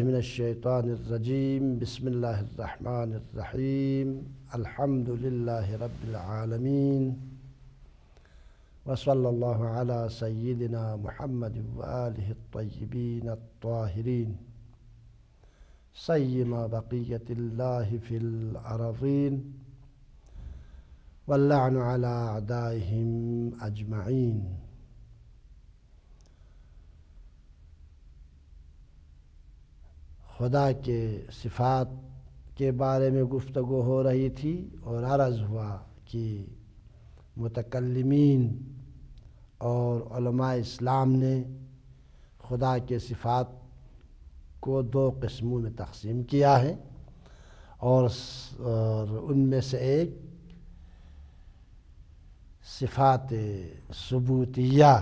بالله من الشيطان الرجيم بسم الله الرحمن الرحيم الحمد لله رب العالمين وصلى الله على سيدنا محمد وآله الطيبين الطاهرين سيما بقية الله في الأراضين واللعن على أعدائهم أجمعين खुदा के सिफात के बारे में गुफ्तु हो रही थी और अरज हुआ कि मतकलमीन और इस्लाम ने खुदा के सिफात को दो कस्मों में तकसीम किया है और, और उनमें से एक सिफात सबूतिया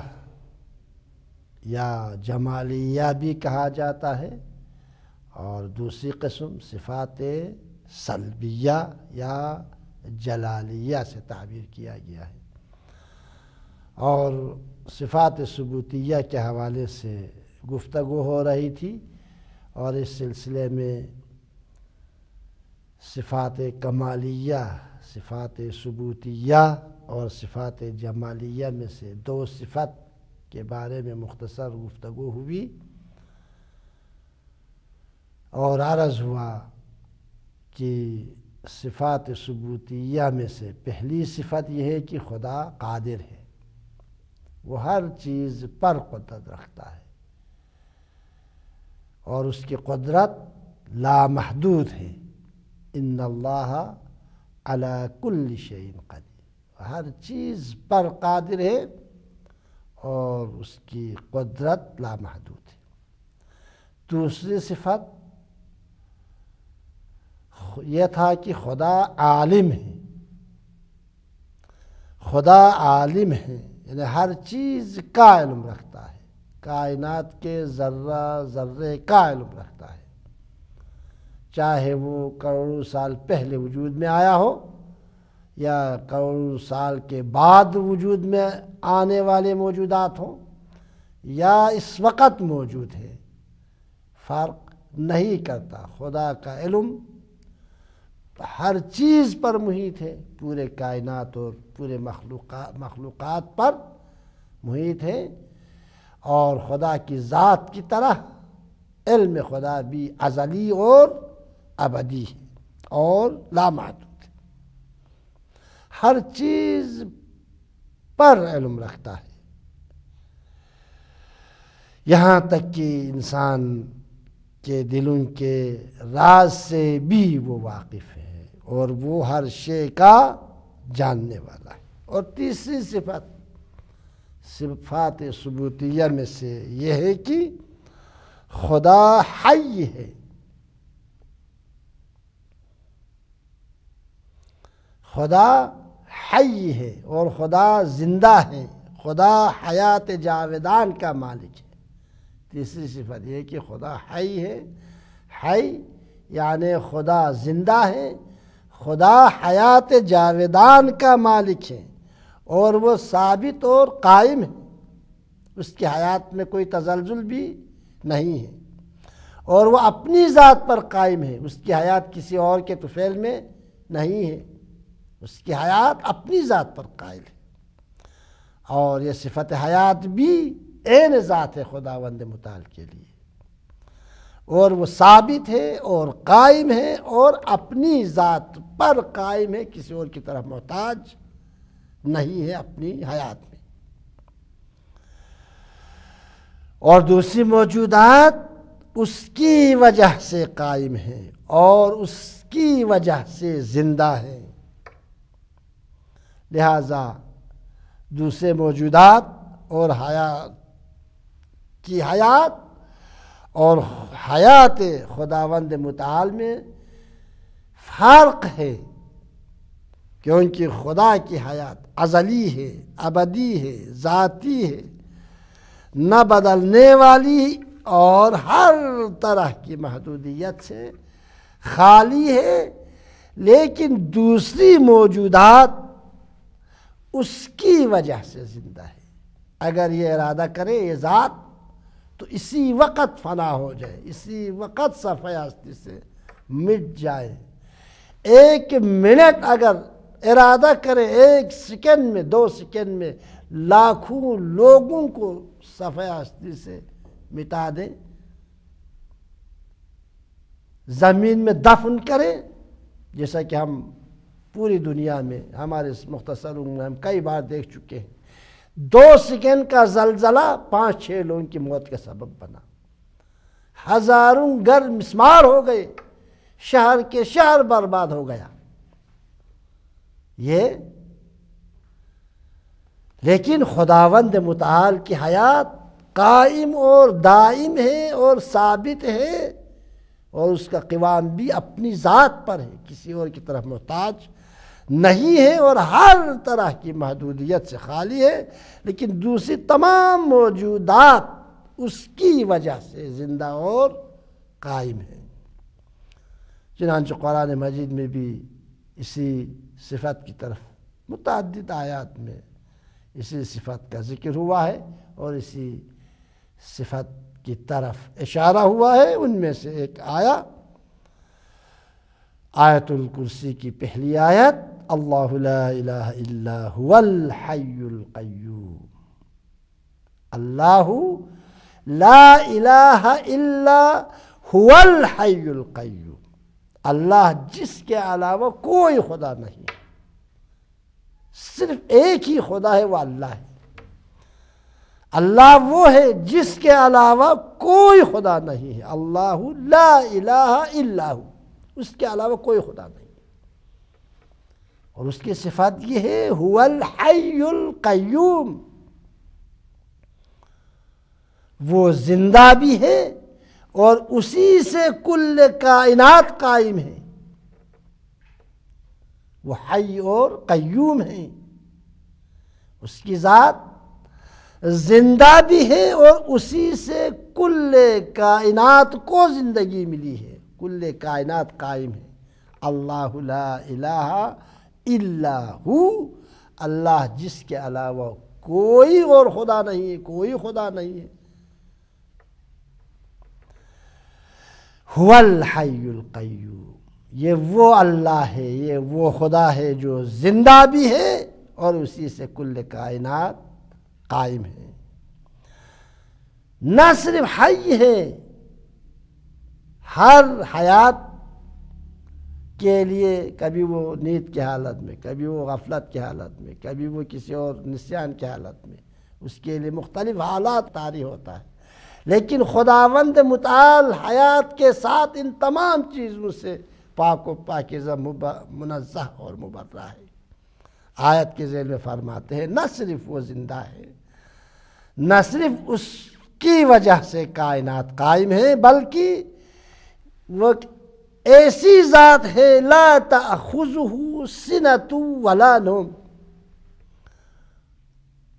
या जमालिया भी कहा जाता है और दूसरी कस्म सिफात सलबिया या जलालिया से ताबीर किया गया है और सिफात सबूतिया के हवाले से गुफ्तु हो रही थी और इस सिलसिले में सिफात कमालिया सिफात सबूतिया और सिफात जमालिया में से दो सिफत के बारे में मुख्तसर गुफ्तु हुई और आरज हुआ कि सिफात सबूतिया में से पहली सिफत यह है कि खुदा कादिर है वो हर चीज़ पर कुदरत रखता है और उसकी कुदरत लामहदूद है इन अलाकुल्ल शैन कदीर हर चीज़ पर कादिर है और उसकी कुदरत लामहदूद है दूसरी सिफत यह था कि खुदा आलिम है खुदा आलिम है यानी हर चीज़ का इल्म रखता है कायनात के ज़र्रा ज़र्रे का इल्म रखता है चाहे वो करोड़ों साल पहले वजूद में आया हो या करोड़ों साल के बाद वजूद में आने वाले मौजूदात हों या इस वक्त मौजूद है फ़र्क नहीं करता खुदा का इल्म हर चीज़ पर मुहित है पूरे कायनात और पूरे मखलूक मखलूक पर मुहित है और खुदा की ज़ात की तरह इल्म खुदा भी अजली और अबदी है और लामहदूद हर चीज़ पर इल्म रखता है यहाँ तक कि इंसान के दिलों के राज से भी वो वाकिफ़ है और वो हर शे का जानने वाला है और तीसरी सिफत सिफात सबूतिया में से यह है कि खुदा हई है खुदा हई है और खुदा जिंदा है खुदा हयात जावेदान का मालिक है तीसरी सिफत यह कि खुदा हई है हई यानि खुदा जिंदा है खुदा हयात जावेदान का मालिक है और वो साबित और कायम है उसकी हयात में कोई तजलजुल भी नहीं है और वह अपनी ज़ात पर कायम है उसकी हयात किसी और के तुफेल में नहीं है उसकी हयात अपनी ज़ात पर कायल है और ये सिफत हयात भी एन ज़ात है खुदा वंद मताल के लिए और वो साबित है और कायम है और अपनी ज़ात पर कायम है किसी और की तरफ मोहताज नहीं है अपनी हयात में और दूसरी मौजूदात उसकी वजह से कायम है और उसकी वजह से ज़िंदा है लिहाजा दूसरे मौजूदात और हयात की हयात और हयात खुदावंद मताल में फ़र्क है क्योंकि खुदा की हयात अजली है अबदी है ज़ाती है न बदलने वाली और हर तरह की महदूदियत से खाली है लेकिन दूसरी मौजूदात उसकी वजह से ज़िंदा है अगर ये इरादा करे ये ज़ात तो इसी वक़्त फना हो जाए इसी वक़्त सफ़यास्ती से मिट जाए एक मिनट अगर इरादा करे एक सेकेंड में दो सेकेंड में लाखों लोगों को सफ़यास्ती से मिटा दें ज़मीन में दफन करें जैसा कि हम पूरी दुनिया में हमारे इस मुख्तसर उम्र में हम कई बार देख चुके हैं दो सेकेंड का जलजला पाँच छः लोगों की मौत का सबब बना हज़ारों घर मिसमार हो गए शहर के शहर बर्बाद हो गया ये लेकिन खुदावंद मुताल की हयात कायम और दायम है और साबित है और उसका क़वाम भी अपनी ज़ात पर है किसी और की तरफ मोहताज नहीं है और हर तरह की महदूदियत से खाली है लेकिन दूसरी तमाम मौजूदात उसकी वजह से ज़िंदा और कायम है चनानच कुरान मजीद में भी इसी सिफत की तरफ मुतद आयात में इसी सिफत का ज़िक्र हुआ है और इसी सिफत की तरफ इशारा हुआ है उनमें से एक आया आयतुल कुर्सी की पहली आयत الله لا إله إلا هو الحي القيوم الله لا إله إلا هو الحي القيوم الله جس کے كوي کوئی خدا نہیں صرف ایک ہی خدا ہے وہ اللہ ہے اللہ وہ ہے جس کے علاوہ کوئی خدا نہیں ہے اللہ لا الہ الا ہو اس کے علاوہ کوئی خدا نہیں और उसकी सिफात यह है हुल हयुल कयूम वो जिंदा भी है और उसी से कुल कायनात कायम है वो हई और कयूम है उसकी ज़ात जिंदा भी है और उसी से कुल कायनात को ज़िंदगी मिली है कुल कायनात कायम है अल्लाह ला इलाहा इल्लाहु अल्लाह जिसके अलावा कोई और खुदा नहीं है कोई खुदा नहीं है हुल ये वो अल्लाह है ये वो खुदा है जो ज़िंदा भी है और उसी से कुल कायनात कायम है न सिर्फ हई है हर हयात के लिए कभी वो नींद की हालत में कभी वो गफलत की हालत में कभी वो किसी और निशान की हालत में उसके लिए मुख्तलिफ़ हालात तारी होता है लेकिन खुदावंद मताल हयात के साथ इन तमाम चीज़ों से पाक व पाकिज़ा मुनजह और मुबर्रा है आयत के जेल में फरमाते हैं न सिर्फ वो ज़िंदा है न सिर्फ उसकी वजह से कायनात कायम है बल्कि वो ऐसी ज़ात है ला तखुजहू सिनतु वला नोम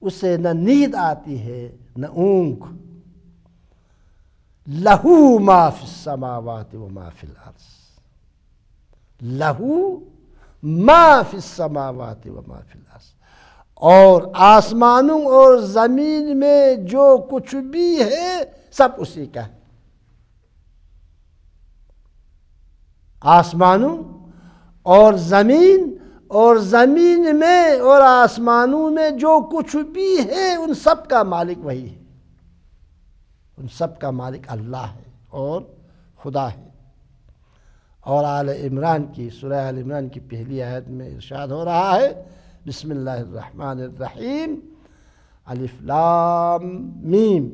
उसे न नींद आती है न ऊंख लहू माफ समावात व माफिल लहू माफ समावात व माफिल और आसमानों और ज़मीन में जो कुछ भी है सब उसी का है आसमानों और ज़मीन और ज़मीन में और आसमानों में जो कुछ भी है उन सब का मालिक वही है उन सब का मालिक अल्लाह है और खुदा है और आल इमरान की सुरह आल इमरान की पहली आयत में इरशाद हो रहा है बसमीम अलिफ्लाम मीम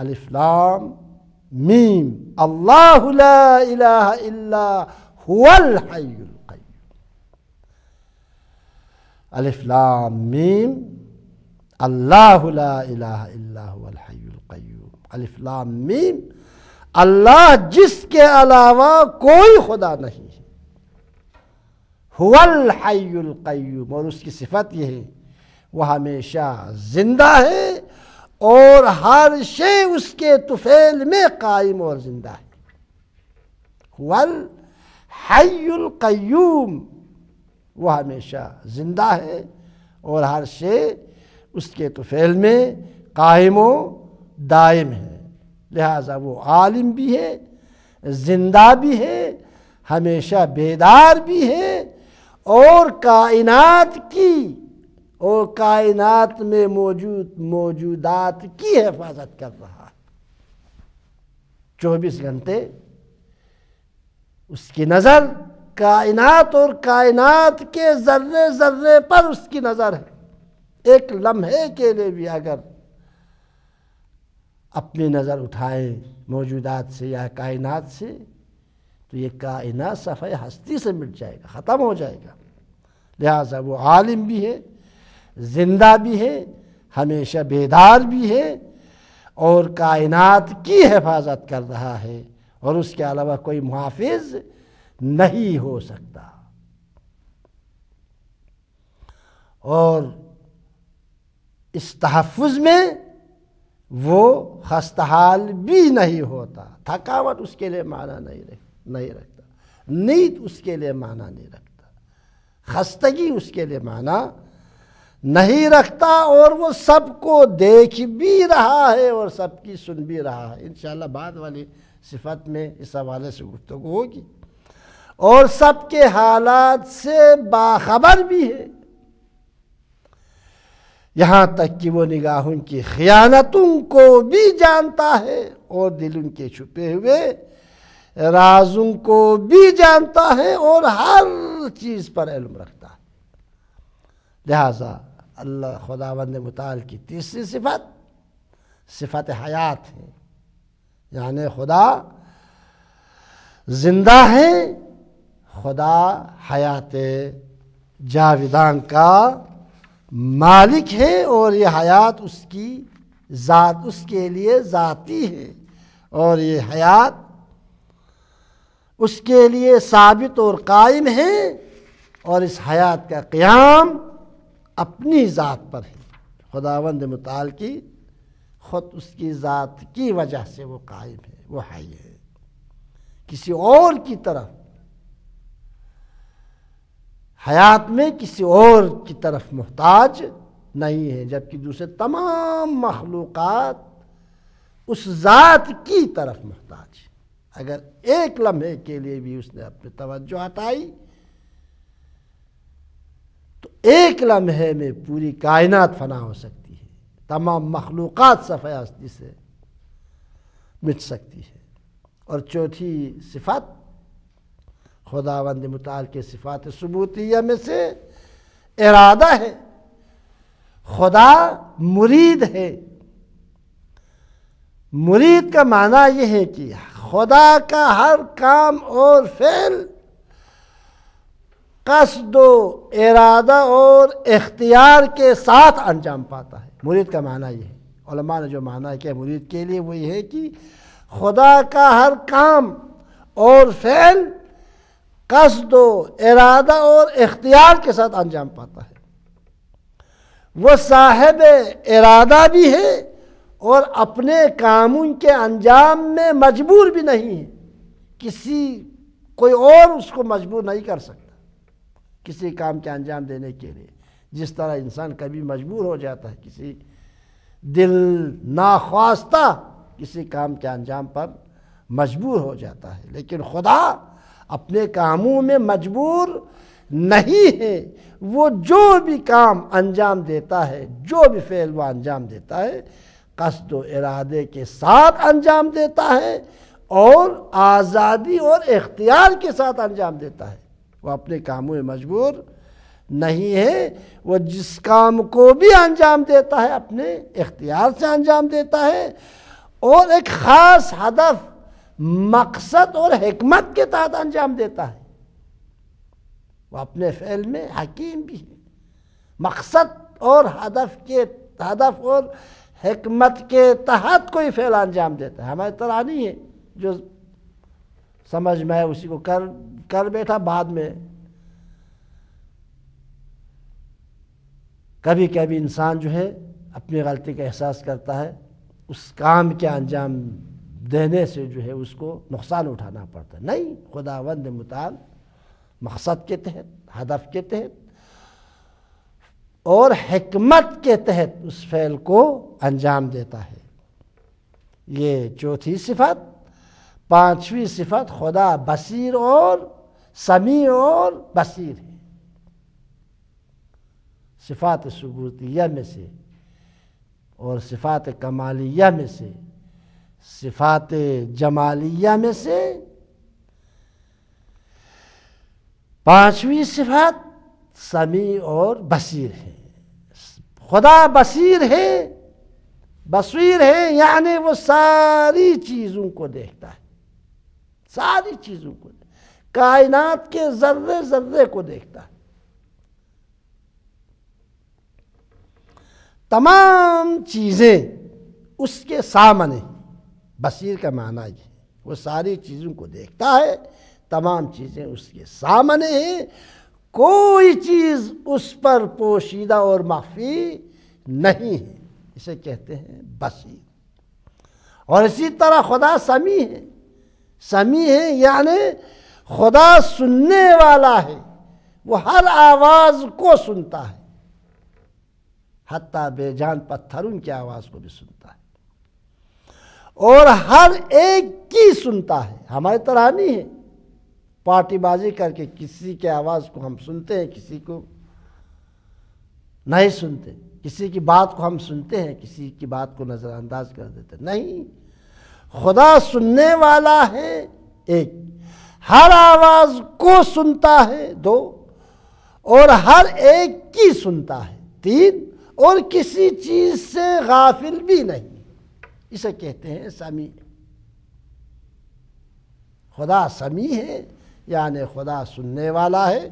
अलिफ्लाम मीम अल्लाह अलिफ्लाम मीम अल्लाह अलिफ्लाम मीम अल्लाह जिसके अलावा कोई खुदा नहीं है हुवल हयुल और उसकी सिफत यह है वह हमेशा ज़िंदा है और हर शे उसके तुफेल में कायम और जिंदा है वल हयुल कयूम वह हमेशा जिंदा है और हर शे उसके तुफेल में कायम दायम है लिहाजा वो आलिम भी है जिंदा भी है हमेशा बेदार भी है और कायनात की और कायनात में मौजूद मौजूदात की हिफाजत कर रहा है चौबीस घंटे उसकी नज़र कायनात और कायनात के ज़र्रे ज़र्रे पर उसकी नज़र है एक लम्हे के लिए भी अगर अपनी नज़र उठाए मौजूदात से या कायनात से तो ये कायनात सफ़े हस्ती से मिट जाएगा ख़त्म हो जाएगा लिहाजा वो आलिम भी है जिंदा भी है हमेशा बेदार भी है और कायनात की हिफाजत कर रहा है और उसके अलावा कोई मुहाफ़िज नहीं हो सकता और इस तहफ़ में वो खस्तहाल भी नहीं होता थकावट उसके लिए माना नहीं रख नहीं रखता नींद उसके लिए माना नहीं रखता खस्तगी उसके लिए माना नहीं रखता और वो सबको देख भी रहा है और सबकी सुन भी रहा है इन बाद वाली सिफत में इस हवाले से गुफ्तु होगी और सबके हालात से बाखबर भी है यहाँ तक कि वो निगाहों की ख़यानतों को भी जानता है और दिल उनके छुपे हुए राजों को भी जानता है और हर चीज़ पर इल्म रखता है लिहाजा अल्लाह खुदावंद मताल की तीसरी सिफत सिफत हयात है यानि खुदा जिंदा है खुदा हयात जाविदान का मालिक है और ये हयात उसकी ज़ात उसके लिए ज़ाती है और ये हयात उसके लिए साबित और कायम है और इस हयात का क़्याम अपनी ज़ात पर है खुदावंद मताल की ख़ुद उसकी ज़ात की वजह से वो कायम है वो हाई है किसी और की तरफ हयात में किसी और की तरफ मोहताज नहीं है जबकि दूसरे तमाम मखलूक उस ज़ात की तरफ मोहताज अगर एक लम्हे के लिए भी उसने अपनी तवज्जो हटाई एक लम्हे में पूरी कायनात फना हो सकती है तमाम मखलूक़ सफयास्ती से मिट सकती है और चौथी सिफात खुदावंद मताल के सिफात सबूतिया में से इरादा है खुदा मुरीद है मुरीद का माना यह है कि खुदा का हर काम और फेल कस्द इरादा और इख्तियार के साथ अंजाम पाता है मुरीद का माना ये है ने जो माना है क्या मुरीद के लिए वही है कि खुदा का हर काम और फैल कस्द इरादा और इख्तियार के साथ अंजाम पाता है वो साहेब इरादा भी है और अपने कामों के अंजाम में मजबूर भी नहीं है किसी कोई और उसको मजबूर नहीं कर सकता किसी काम के अंजाम देने के लिए जिस तरह इंसान कभी मजबूर हो जाता है किसी दिल नाख्वास्ता किसी काम के अंजाम पर मजबूर हो जाता है लेकिन खुदा अपने कामों में मजबूर नहीं है वो जो भी काम अंजाम देता है जो भी फेल वो अंजाम देता है कस्त व इरादे के साथ अंजाम देता है और आज़ादी और इख्तियार के साथ अंजाम देता है वो अपने कामों में मजबूर नहीं है वो जिस काम को भी अंजाम देता है अपने इख्तियार से अंजाम देता है और एक ख़ास हदफ मकसद और हमत के तहत अंजाम देता है वो अपने फैल में हकीम भी है मकसद और हदफ के हदफ और हमत के तहत कोई फैल अंजाम देता है हमारी तरह नहीं है जो समझ में आए उसी को कर कर बैठा बाद में कभी कभी इंसान जो है अपनी गलती का एहसास करता है उस काम के अंजाम देने से जो है उसको नुकसान उठाना पड़ता है नहीं खुदावंद मुताल मकसद के तहत हदफ के तहत और हमत के तहत उस फैल को अंजाम देता है ये चौथी सिफत पांचवी सिफत खुदा बसीर और समी और बसीर है सिफात सबूतिया में से और सिफात कमालिया में से सिफात जमालिया में से पांचवी सिफात समी और बसीर है खुदा बसीर है बसीर है यानी वो सारी चीज़ों को देखता है सारी चीज़ों को कायनात के जर्रे जर्रे को देखता है तमाम चीज़ें उसके सामने बसीर का माना ये वो सारी चीज़ों को देखता है तमाम चीज़ें उसके सामने हैं कोई चीज़ उस पर पोशीदा और माफी नहीं है इसे कहते हैं बसीर और इसी तरह खुदा समी है समी है यानि खुदा सुनने वाला है वो हर आवाज़ को सुनता है हत्ता बेजान पत्थर उनकी आवाज़ को भी सुनता है और हर एक की सुनता है हमारी तरह नहीं है पार्टीबाजी करके किसी के आवाज़ को हम सुनते हैं किसी को नहीं सुनते किसी की बात को हम सुनते हैं किसी की बात को नज़रअंदाज कर देते नहीं खुदा सुनने वाला है एक हर आवाज़ को सुनता है दो और हर एक की सुनता है तीन और किसी चीज़ से गाफिल भी नहीं इसे कहते हैं समी खुदा समी है यानि खुदा सुनने वाला है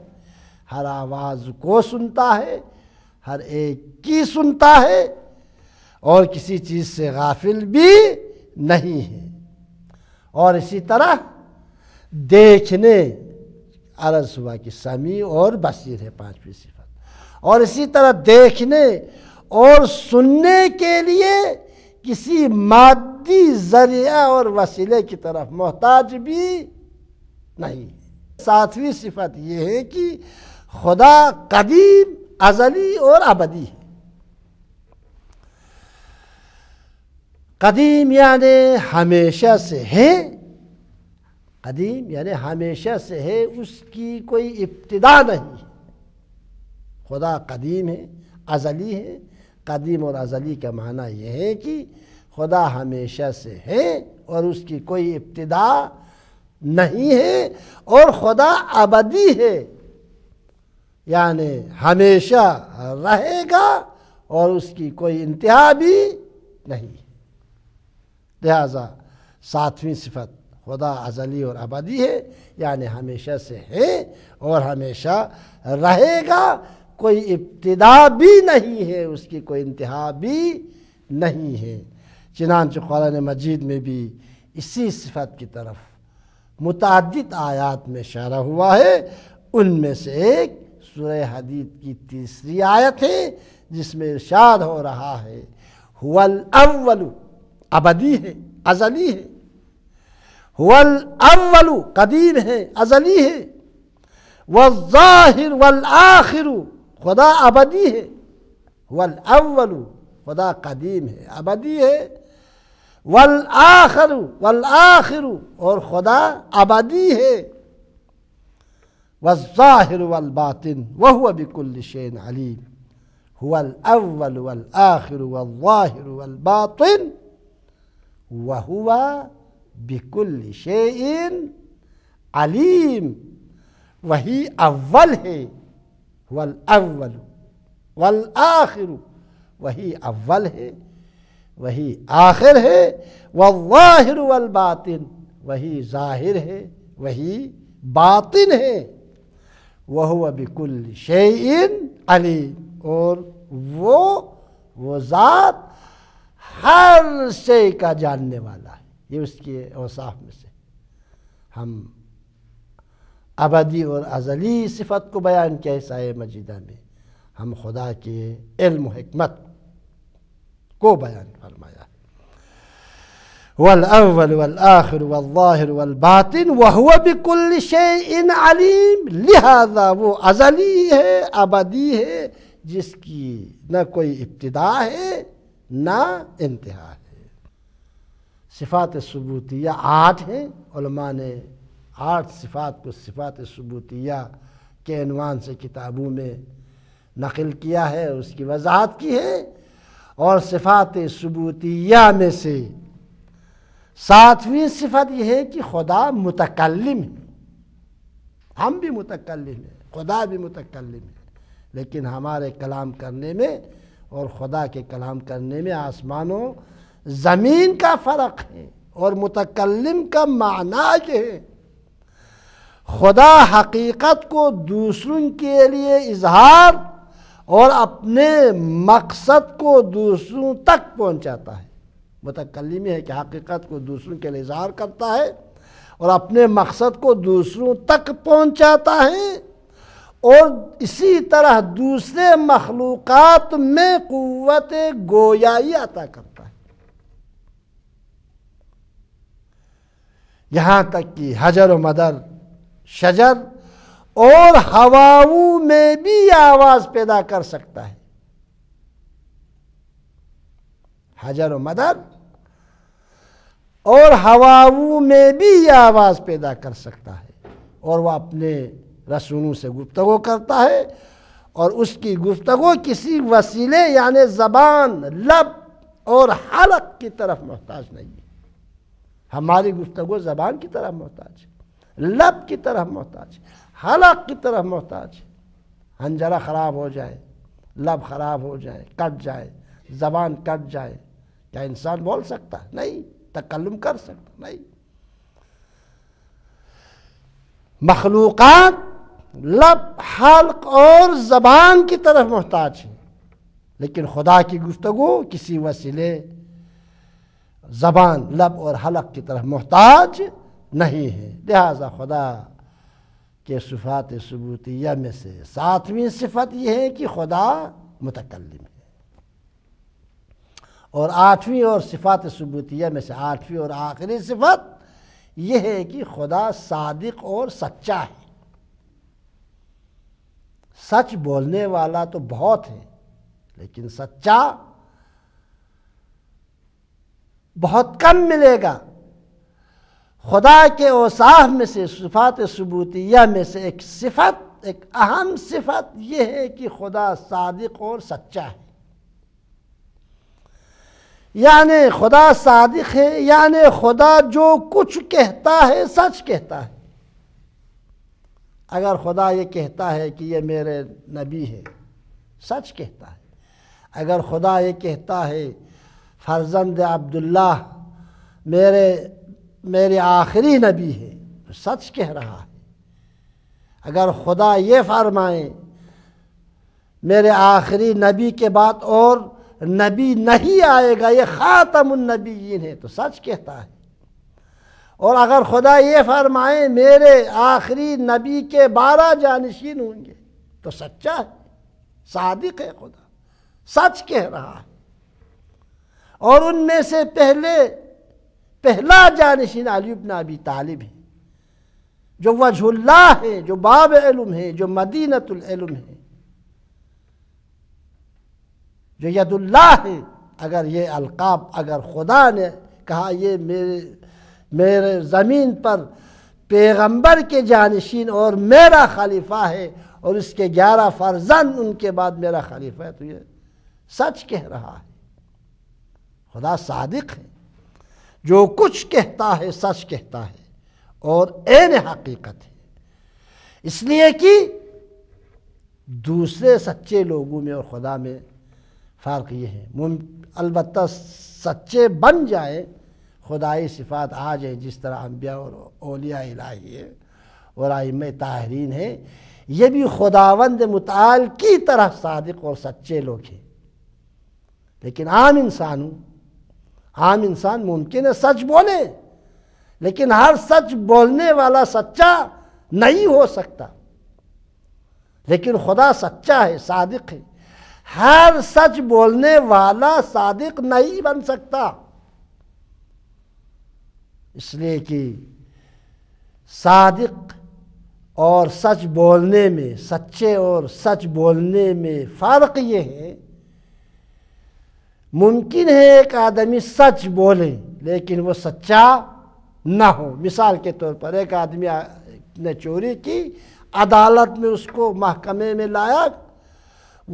हर आवाज़ को सुनता है हर एक की सुनता है और किसी चीज़ से गाफिल भी नहीं है और इसी तरह देखने अरज हुआ कि समी और बसीर है पांचवी सिफत और इसी तरह देखने और सुनने के लिए किसी मादी जरिया और वसीले की तरफ मोहताज भी नहीं सातवीं सिफत यह है कि खुदा कदीम अजली और अबदी है कदीम यानि हमेशा से है कदीम यानि हमेशा से है उसकी कोई इब्तदा नहीं खुदा कदीम है अजली है कदीम और अजली का माना यह है कि खुदा हमेशा से है और उसकी कोई इब्तदा नहीं है और खुदा अबदी है यानि हमेशा रहेगा और उसकी कोई इंतहा भी नहीं है लिहाजा सातवीं सिफत खुदा अजली और अबदी है यानि हमेशा से है और हमेशा रहेगा कोई इब्तदा भी नहीं है उसकी कोई इंतहा भी नहीं है चनानच चौरान मजीद में भी इसी सिफत की तरफ मुतद आयात में इशारा हुआ है उनमें से एक सुरह हदीद की तीसरी आयत है जिसमें इर्शाद हो रहा है हुल अव्वलू ابدی ہے ازلی ہے والاول قدیم ہے ازلی ہے والظاہر والآخر خدا ابدی ہے والاول خدا قدیم ہے ابدی ہے والآخر والآخر اور خدا ابدی ہے والظاہر والباطن وهو بكل شيء علیم هو الأول والآخر والظاهر والباطن وهو بكل شيء عليم وهي أوله هو الأول والآخر وهي هي وهي آخره والظاهر والباطن وهي ظاهره وهي باطنه وهو بكل شيء عليم اور وہ وہ ذات हर शे का जानने वाला है ये उसके अवसाफ में से हम अबदी और अजली सिफत को बयान किया है साय मजिदा में हम खुदा के इल्म को बयान फरमाया वल अव्वल वल आखिर वल ज़ाहिर वल बातिन वह बिकुल इन अलीम लिहाजा वो अजली है अबदी है जिसकी न कोई इब्तदा है ना इंतहा है सिफात सबूतिया आठ हैं उलमा ने आठ सिफात को सिफात सबूतिया के अनवान से किताबों में नकल किया है उसकी वजाहत की है और सिफात सबूतिया में से सातवीं सिफत यह है कि खुदा मुतकलम है हम भी मुतकलम हैं खुदा भी मुतकलम है लेकिन हमारे कलाम करने में और खुदा के कलाम करने में आसमानों ज़मीन का फ़र्क है और मुतकलम का माना यह है खुदा हकीकत को दूसरों के लिए इजहार और अपने मकसद को दूसरों तक पहुंचाता है मुतकलम है कि हकीकत को दूसरों के लिए इजहार करता है और अपने मकसद को दूसरों तक पहुंचाता है और इसी तरह दूसरे मखलूक़ात में क़वत गोयाई अता करता है यहाँ तक कि हजर व मदर शजर और हवाओं में भी आवाज़ पैदा कर सकता है हजर व मदर और हवाओं में भी आवाज़ पैदा कर सकता है और वह अपने रसूलों से गुफ्तु करता है और उसकी गुफ्तगु किसी वसीले यानि ज़बान लब और हलक की तरफ मोहताज नहीं है हमारी गुफ्तगु ज़बान की तरफ मोहताज है लब की तरफ मोहताज है हलक की तरफ मोहताज है हंजरा ख़राब हो जाए लब ख़राब हो जाए कट जाए ज़बान कट जाए क्या इंसान बोल सकता है नहीं तकल्लुम कर सकता नहीं मखलूक़ात लब हल्क और ज़बान की तरफ मोहताज हैं लेकिन खुदा की गुफ्तगु किसी वसीले ज़बान लब और हलक की तरफ मोहताज नहीं है लिहाजा खुदा के सिफात सबूतिया में से सातवीं सिफत यह है कि खुदा मुतकलम है और आठवीं और सिफात सबूतिया में से आठवीं और आखिरी सिफत यह है कि खुदा सादिक और सच्चा है सच बोलने वाला तो बहुत है लेकिन सच्चा बहुत कम मिलेगा खुदा के ओसाफ में से सिफात सबूतिया में से एक सिफत एक अहम सिफत यह है कि खुदा सादिक और सच्चा है यानी खुदा सादिक है यानी खुदा जो कुछ कहता है सच कहता है अगर खुदा ये कहता है कि ये मेरे नबी है सच कहता है अगर खुदा ये कहता है फर्जंद अब्दुल्ला मेरे मेरे आखिरी नबी है तो सच कह रहा है अगर खुदा ये फरमाए मेरे आखिरी नबी के बाद और नबी नहीं आएगा ये ख़ातमुलनबीन है तो सच कहता है और अगर खुदा ये फरमाए मेरे आखिरी नबी के बारह जानशीन होंगे तो सच्चा है सादिक है खुदा सच कह रहा है और उनमें से पहले पहला जानशीन अली अबी तालिब है जो वजुल्ला है जो बाब इलम है जो मदीनतुलम है जो यदुल्ला है अगर ये अलकाब अगर खुदा ने कहा ये मेरे मेरे ज़मीन पर पैगंबर के जानशीन और मेरा खलीफा है और इसके ग्यारह फर्जन उनके बाद मेरा खलीफा है तो ये सच कह रहा है खुदा सादिक है जो कुछ कहता है सच कहता है और एन हकीकत है इसलिए कि दूसरे सच्चे लोगों में और खुदा में फ़र्क ये है अलबत्त सच्चे बन जाए खुदाई सिफात आज है जिस तरह अम्बिया और ओलिया इलाही है और आइम ताहरीन है ये भी खुदावंद मताल की तरह सादक और सच्चे लोग हैं लेकिन आम इंसान हूँ आम इंसान मुमकिन है सच बोले लेकिन हर सच बोलने वाला सच्चा नहीं हो सकता लेकिन खुदा सच्चा है सादिक है हर सच बोलने वाला सादिक नहीं बन सकता इसलिए कि सादिक और सच बोलने में सच्चे और सच बोलने में फ़र्क ये है मुमकिन है एक आदमी सच बोले लेकिन वो सच्चा ना हो मिसाल के तौर पर एक आदमी ने चोरी की अदालत में उसको महकमे में लाया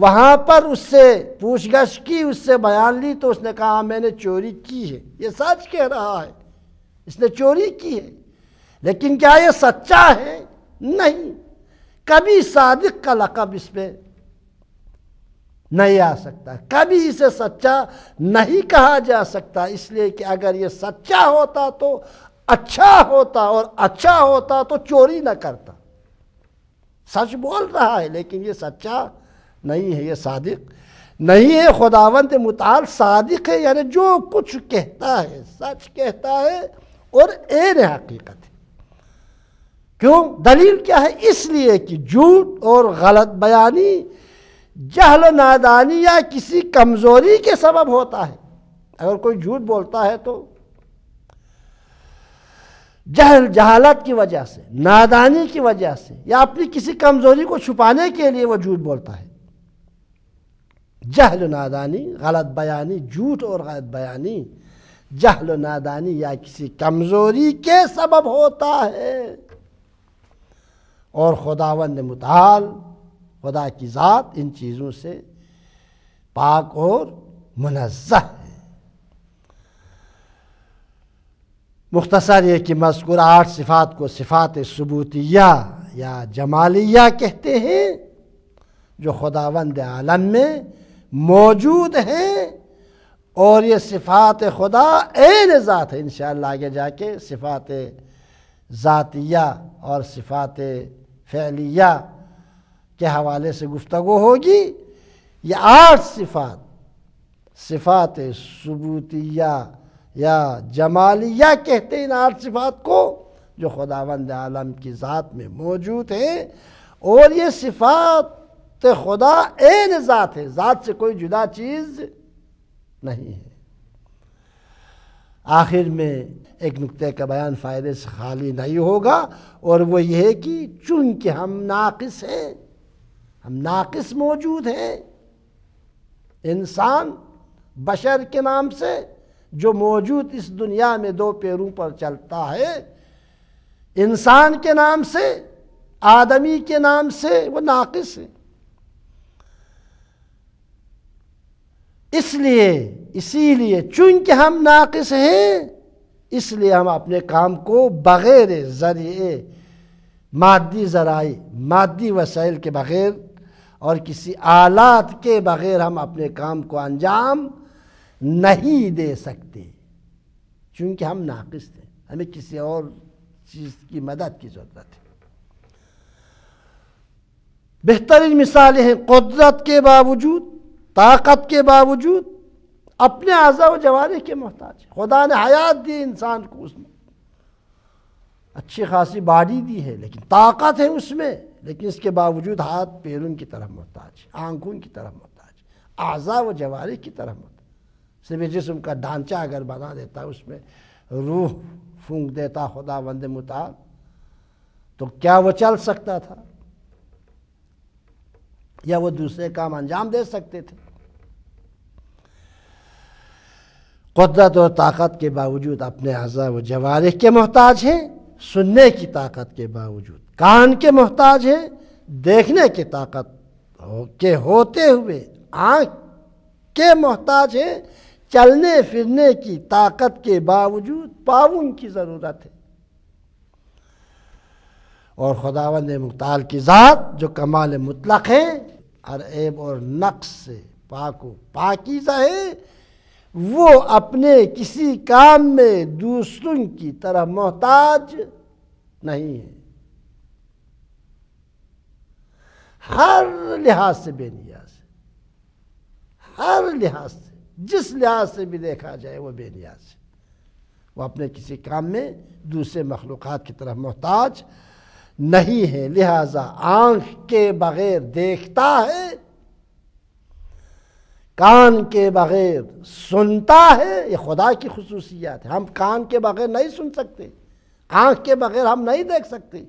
वहाँ पर उससे पूछगछ की उससे बयान ली तो उसने कहा मैंने चोरी की है ये सच कह रहा है इसने चोरी की है लेकिन क्या ये सच्चा है नहीं कभी सादिक का लकब इस पर नहीं आ सकता कभी इसे सच्चा नहीं कहा जा सकता इसलिए कि अगर ये सच्चा होता तो अच्छा होता और अच्छा होता तो चोरी ना करता सच बोल रहा है लेकिन ये सच्चा नहीं है ये सादिक नहीं है खुदावंत मुताल सादिक है यानी जो कुछ कहता है सच कहता है और एर हकीकत क्यों दलील क्या है इसलिए कि झूठ और गलत बयानी जहल नादानी या किसी कमज़ोरी के सबब होता है अगर कोई झूठ बोलता है तो जहल जहालत की वजह से नादानी की वजह से या अपनी किसी कमज़ोरी को छुपाने के लिए वो झूठ बोलता है जहल नादानी गलत बयानी झूठ और गलत बयानी जहल नादानी या किसी कमज़ोरी के सबब होता है और खुदावंद मुताल खुदा की ज़ात इन चीज़ों से पाक और मुनज़ है मुख्तसर ये कि मस्कुर आठ सिफ़ात को सिफ़ात सबूतिया या जमालिया कहते हैं जो खुदावंद आलम में मौजूद हैं और ये सिफ़ात खुदा एन ज़ात है इन आगे जाके सिफ़ात ज़ातिया और सिफ़ात फैलिया के हवाले से गुफ्तु होगी ये आठ सिफ़ात सिफ़ात सबूतिया या जमालिया कहते हैं इन आठ सिफ़ात को जो खुदावंद आलम की ज़ात में मौजूद हैं और ये सिफ़ात खुदा एन ज़ात है ज़ात से कोई जुदा चीज़ नहीं है आखिर में एक नुक्ते का बयान फ़ायदे से खाली नहीं होगा और वो ये कि चूंकि हम नाकस हैं हम नाकस मौजूद हैं इंसान बशर के नाम से जो मौजूद इस दुनिया में दो पैरों पर चलता है इंसान के नाम से आदमी के नाम से वो नाकस है इसलिए इसीलिए चूंकि हम नाकस हैं इसलिए हम अपने काम को बग़ैर ज़रिए मादी ज़राए मादी वसाइल के बग़ैर और किसी आलात के बग़ैर हम अपने काम को अंजाम नहीं दे सकते चूँकि हम नाकस थे हमें किसी और चीज़ की मदद की ज़रूरत है बेहतरीन मिसालें हैं कुदरत के बावजूद ताकत के बावजूद अपने आजा व जवारे के मोहताज है खुदा ने हयात दी इंसान को उसमें अच्छी खासी बाडी दी है लेकिन ताकत है उसमें लेकिन इसके बावजूद हाथ पैरों की तरफ मोहताज आंखों की तरफ मोहताज आजा व जवारे की तरफ मोहताज सिर्फ जिसम का ढांचा अगर बना देता उसमें रूह फूंक देता खुदा वंद मुताल तो क्या वो चल सकता था या वो दूसरे काम अंजाम दे सकते थे क़दरत और ताकत के बावजूद अपने अज़ा व जवारह के मोहताज हैं सुनने की ताकत के बावजूद कान के मोहताज हैं देखने की ताकत हो के होते हुए आँख के मोहताज हैं चलने फिरने की ताकत के बावजूद पाउन की ज़रूरत है और खुदावंद मुताल की ज़ात जो कमाल मुतलक है हर ऐब और नक्श से पाको पाकिज़ा है वो अपने किसी काम में दूसरों की तरह मोहताज नहीं है हर लिहाज से बेनियाज है हर लिहाज से जिस लिहाज से भी देखा जाए वो बेनियाज है वो अपने किसी काम में दूसरे मखलूक की तरह मोहताज नहीं है लिहाजा आंख के बगैर देखता है कान के बगैर सुनता है ये खुदा की खसूसियात है हम कान के बगैर नहीं सुन सकते आँख के बगैर हम नहीं देख सकते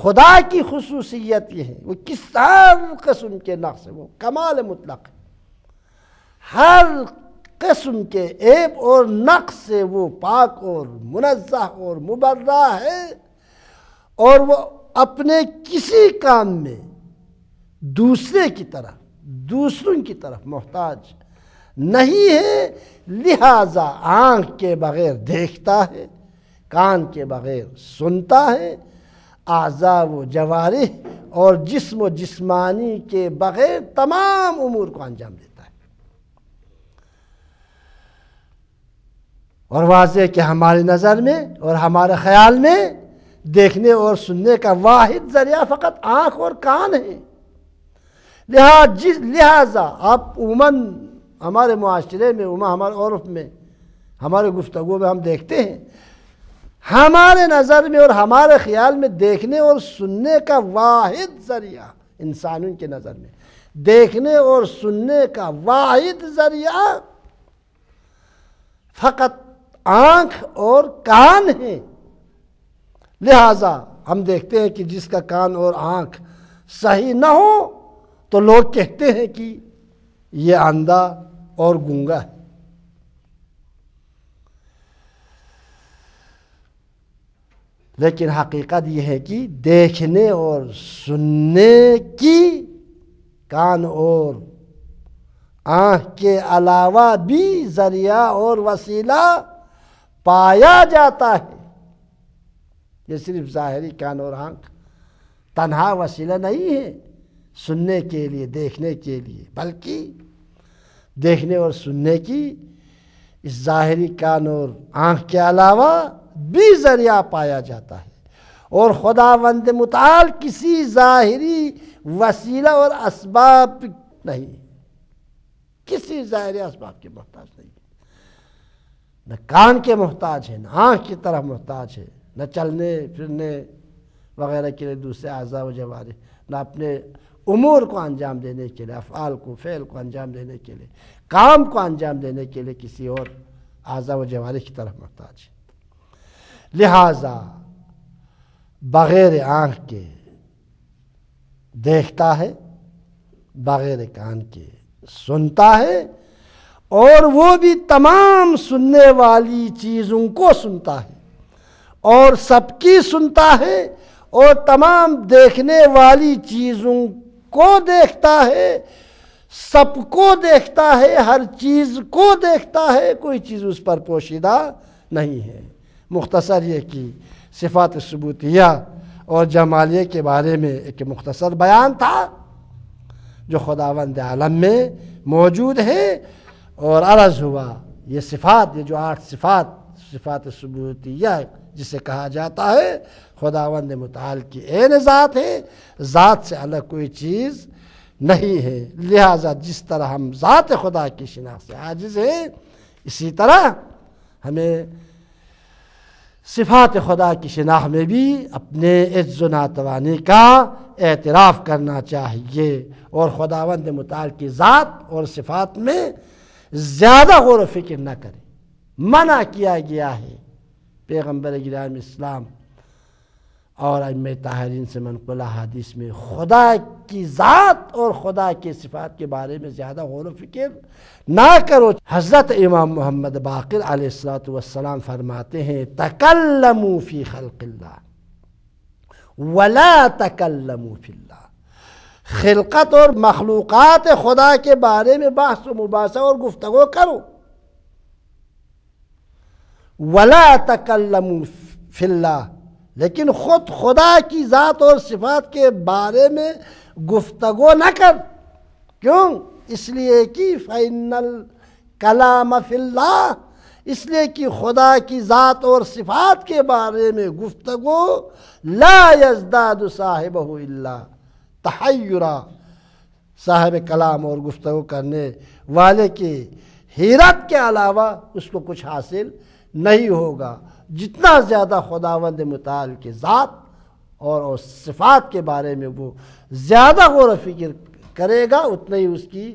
खुदा की खसूसियत ये है वो किस हर कस्म के नक्श है वो कमाल मुतलक हर कस्म के ऐब और नक्श से वो पाक और मुनज़ा और मुबर्रा है और वो अपने किसी काम में दूसरे की तरह दूसरों की तरफ मोहताज नहीं है लिहाजा आँख के बगैर देखता है कान के बगैर सुनता है आज़ा व जवारे और जिस्म व जिस्मानी के बगैर तमाम उमूर को अंजाम देता है और वाज के हमारी नज़र में और हमारे ख्याल में देखने और सुनने का वाहिद ज़रिया फ़कत आँख और कान है लिहाज लिहाजा आप उमन हमारे माशरे में उमा हमारे औरफ में हमारे गुफ्तु में हम देखते हैं हमारे नज़र में और हमारे ख्याल में देखने और सुनने का वाद ज़रिया इंसानों के नज़र में देखने और सुनने का वाद ज़रिया फ़कत आँख और कान है लिहाजा हम देखते हैं कि जिसका कान और आँख सही ना हो तो लोग कहते हैं कि ये आंधा और गूंगा है लेकिन हकीकत यह है कि देखने और सुनने की कान और आँख के अलावा भी ज़रिया और वसीला पाया जाता है ये सिर्फ ज़ाहरी कान और आँख तनहा वसीला नहीं है सुनने के लिए देखने के लिए बल्कि देखने और सुनने की इस ज़ाहरी कान और आँख के अलावा भी ज़रिया पाया जाता है और खुदा वंद मताल किसी ज़ाहरी वसीला और इसबाब नहीं किसी ज़ाहरी इसबाब के मोहताज नहीं न कान के मोहताज है न आँख की तरह मोहताज है न चलने फिरने वगैरह के लिए दूसरे अज़ा व जवारे न अपने उमूर को अंजाम देने के लिए अफ़ाल को फ़ैल को अंजाम देने के लिए काम को अंजाम देने के लिए किसी और आज़ा व जवाले की तरफ महताज लिहाजा बग़ैर आँख के देखता है बग़ैर कान के सुनता है और वो भी तमाम सुनने वाली चीज़ों को सुनता है और सबकी सुनता है और तमाम देखने वाली चीज़ों सबको देखता है सबको देखता है हर चीज़ को देखता है कोई चीज़ उस पर पोशीदा नहीं है मुख्तसर ये कि सिफात सबूतिया और जमालिये के बारे में एक मुख्तसर बयान था जो खुदावंद आलम में मौजूद है और अर्ज़ हुआ ये सिफात ये जो आठ सिफात सिफात सबूतिया जिसे कहा जाता है खुदावंद मताल की एन ज़ात है ज़ात से अलग कोई चीज़ नहीं है लिहाजा जिस तरह हम ज़ात खुदा की शिनाख्त से आजिज़ हैं इसी तरह हमें सिफात खुदा की शनाख में भी अपने इज्जुनातवानी का एतराफ़ करना चाहिए और खुदावंद मताल की ज़ात और सिफात में ज़्यादा गौर व फिक्र न करें मना किया गया है पैगम्बर गिराम इस्लाम और अम तहरीन से मनकला हदीस में खुदा की ज़ात और खुदा के सिफात के बारे में ज़्यादा गौर फिक्र ना करो हज़रत इमाम मोहम्मद बाकर सलाम फरमाते हैं तकल्लमूफ़ी खलकल्ला वला तकल्लमूफ़िल्ला खिलकत और मखलूक़ात खुदा के बारे में बहस मुबासा और गुफ्तु करो वला तकल्लम फिल्ला लेकिन ख़ुद खुदा की ज़ात और सिफात के बारे में गुफ्तगो न कर क्यों इसलिए कि फाइनल कलाम फिल्ला इसलिए कि खुदा की ज़ात और सिफात के बारे में गुफ्तगो लाजदाद साहिब तहयरा साहब कलाम और गुफ्तु करने वाले की हीरत के अलावा उसको कुछ हासिल नहीं होगा जितना ज़्यादा खुदावंद मताल की ज़ात और उस सिफात के बारे में वो ज़्यादा गौर फिक्र करेगा उतना ही उसकी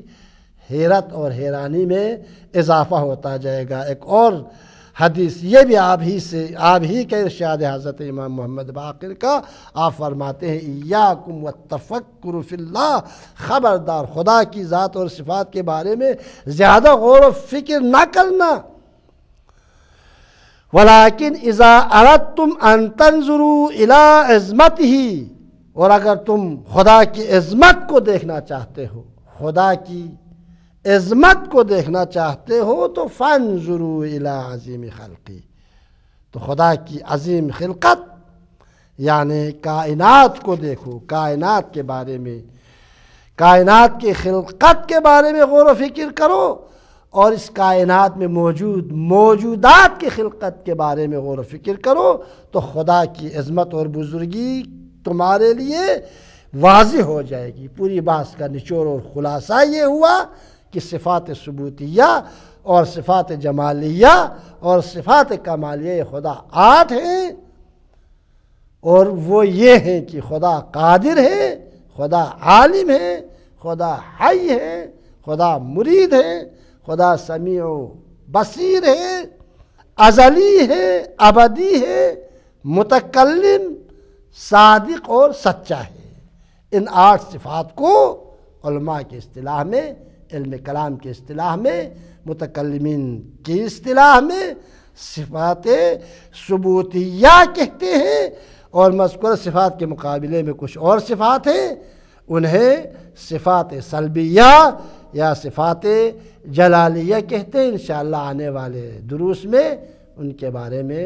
हैरत और हैरानी में इजाफा होता जाएगा एक और हदीस ये भी आप ही से आप ही के इर्शाद हज़रत इमाम मोहम्मद बाकर का आप फरमाते हैं याकुम कुम तफक्रफिल्ला ख़बरदार खुदा की ज़ात और सिफात के बारे में ज़्यादा गौर व फिक्र ना करना वलाकिन इज़ा अरत तुम अनतनजरू इला इज़मत ही और अगर तुम खुदा की इज़्मत को देखना चाहते हो खुदा की इज़्मत को देखना चाहते हो तो फ़न ज़रू इला अजीम खलकी तो खुदा की अजीम खिलकत यानि कायनात को देखो कायनात के बारे में कायनात की खिलकत के बारे में गौर व फिक्र करो और इस कायनात में मौजूद मौजूदात की खिलकत के बारे में गौर फिक्र करो तो खुदा की अज़मत और बुज़ुर्गी तुम्हारे लिए वाज हो जाएगी पूरी बात का निचोड़ और ख़ुलासा ये हुआ कि सिफात सबूतिया और सिफात जमालिया और सिफात कमालिया खुदा आठ हैं और वो ये हैं कि खुदा कादिर है खुदा आलिम है खुदा हई है खुदा मुरीद है खुदा समी बसीर है अजली है अबदी है मुतकलम सादिक और सच्चा है इन आठ सिफात को के अतलाह में इल्म कलाम के अतलाह में मुतकलमिन की अतलाह में सिफात सबूतिया कहते हैं और मस्कुर सिफात के मुकाबले में कुछ और सिफात हैं उन्हें सिफात सलबिया या सिफ़ात जलालिया कहते हैं इन आने वाले दुरूस में उनके बारे में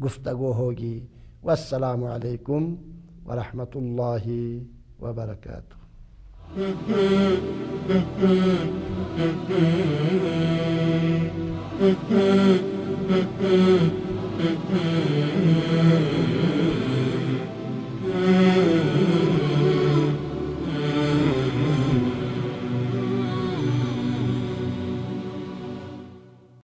गुफ्तु होगी वालकम Mm-hmm.